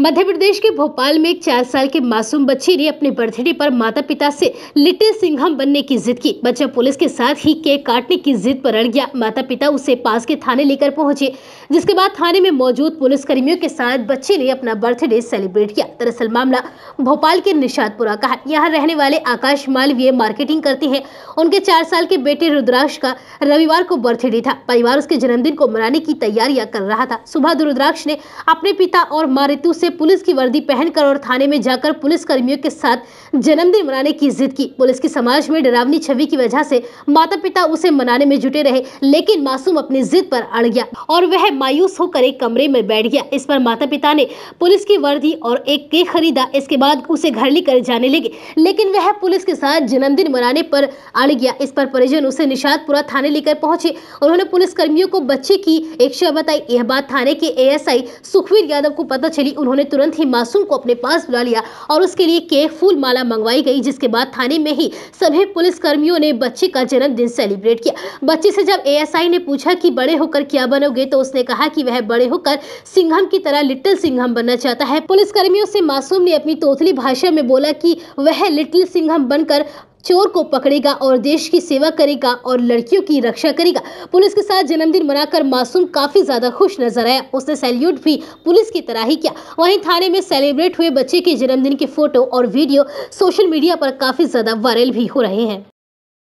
मध्य प्रदेश के भोपाल में एक चार साल के मासूम बच्ची ने अपने बर्थडे पर माता पिता से लिटिल सिंघम बनने की जिद की बच्चा पुलिस के साथ ही केक काटने की जिद पर अड़ गया माता पिता उसे पास के थाने लेकर पहुंचे जिसके बाद थाने में मौजूद पुलिस कर्मियों के साथ बच्चे ने अपना बर्थडे सेलिब्रेट किया दरअसल मामला भोपाल के निषादपुरा का है यहाँ रहने वाले आकाश मालवीय मार्केटिंग करते हैं उनके चार साल के बेटे रुद्राक्ष का रविवार को बर्थडे था परिवार उसके जन्मदिन को मनाने की तैयारियां कर रहा था सुबह रुद्राक्ष ने अपने पिता और मारितु से पुलिस की वर्दी पहनकर और थाने में जाकर पुलिस कर्मियों के साथ जन्मदिन मनाने की जिद की पुलिस की समाज में डरावनी छवि की वजह से माता पिता उसे मनाने में जुटे रहे लेकिन मासूम अपनी जिद पर अड़ गया और वह मायूस होकर एक कमरे में बैठ गया इस पर माता पिता ने पुलिस की वर्दी और एक केक खरीदा इसके बाद बाद उसे घर लेकर जाने लगे लेकिन वह पुलिस के साथ जन्मदिन मनाने पर अड़ गया इस पर परिजन उसे निषादपुरा थाने लेकर पहुंचे और उन्होंने पुलिस कर्मियों को बच्चे की एक शव बताई यह बात थाने के एएसआई सुखवीर यादव को पता चली उन्होंने तुरंत ही मासूम को अपने पास बुला लिया और उसके लिए केक फूल माला मंगवाई गई जिसके बाद थाने में ही सभी पुलिस कर्मियों ने बच्चे का जन्मदिन सेलिब्रेट किया बच्चे से जब एएसआई ने पूछा कि बड़े होकर क्या बनोगे तो उसने कहा कि वह बड़े होकर सिंघम की तरह लिटिल सिंघम बनना चाहता है पुलिस कर्मियों से मासूम ने अपनी तो तोतली भाषा में बोला कि वह लिटिल सिंघम बनकर चोर को पकड़ेगा और देश की सेवा करेगा और लड़कियों की रक्षा करेगा पुलिस के साथ जन्मदिन मनाकर मासूम काफी ज्यादा खुश नजर आया उसने सैल्यूट भी पुलिस की तरह ही किया वहीं थाने में सेलिब्रेट हुए बच्चे के जन्मदिन के फोटो और वीडियो सोशल मीडिया पर काफी ज्यादा वायरल भी हो रहे हैं